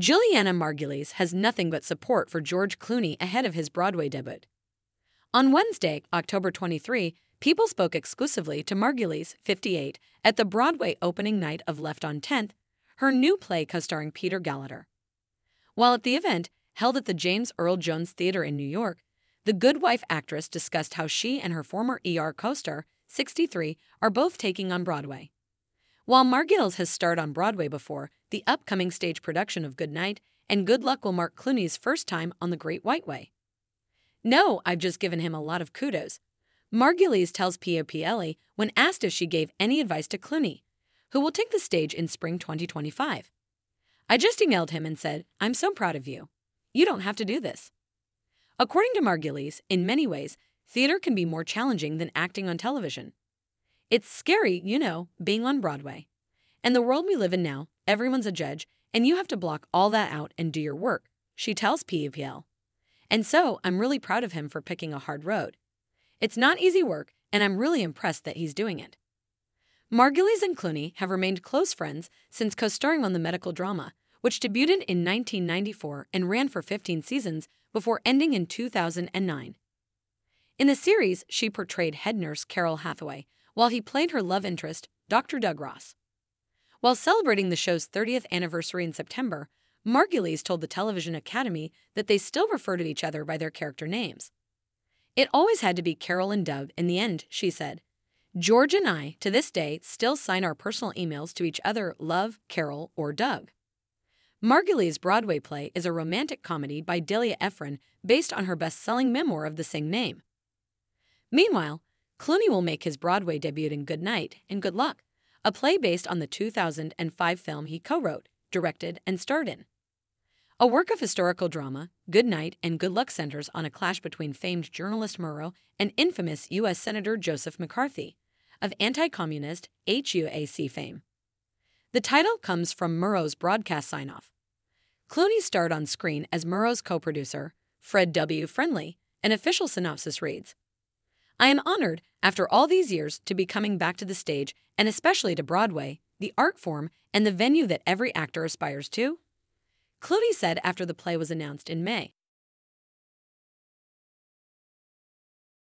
Juliana Margulies has nothing but support for George Clooney ahead of his Broadway debut. On Wednesday, October 23, people spoke exclusively to Margulies, 58, at the Broadway opening night of Left on 10th, her new play co-starring Peter Gallagher. While at the event, held at the James Earl Jones Theater in New York, the Good Wife actress discussed how she and her former ER co-star, 63, are both taking on Broadway. While Margills has starred on Broadway before, the upcoming stage production of Good Night and Good Luck will mark Clooney's first time on The Great White Way. No, I've just given him a lot of kudos. Margulies tells Pia Pielli when asked if she gave any advice to Clooney, who will take the stage in spring 2025. I just emailed him and said, I'm so proud of you. You don't have to do this. According to Margulies, in many ways, theater can be more challenging than acting on television. It's scary, you know, being on Broadway. And the world we live in now, everyone's a judge, and you have to block all that out and do your work, she tells Yale, And so I'm really proud of him for picking a hard road. It's not easy work, and I'm really impressed that he's doing it. Margulies and Clooney have remained close friends since co starring on the medical drama, which debuted in 1994 and ran for 15 seasons before ending in 2009. In the series, she portrayed head nurse Carol Hathaway, while he played her love interest, Dr. Doug Ross. While celebrating the show's 30th anniversary in September, Margulies told the Television Academy that they still refer to each other by their character names. It always had to be Carol and Doug in the end, she said. George and I, to this day, still sign our personal emails to each other Love, Carol, or Doug. Margulies' Broadway play is a romantic comedy by Delia Ephron based on her best selling memoir of the same name. Meanwhile, Clooney will make his Broadway debut in Good Night and Good Luck, a play based on the 2005 film he co wrote, directed, and starred in. A work of historical drama, Good Night and Good Luck centers on a clash between famed journalist Murrow and infamous U.S. Senator Joseph McCarthy, of anti communist HUAC fame. The title comes from Murrow's broadcast sign off. Clooney starred on screen as Murrow's co producer, Fred W. Friendly. An official synopsis reads I am honored, after all these years, to be coming back to the stage, and especially to Broadway, the art form, and the venue that every actor aspires to. Clooney said after the play was announced in May.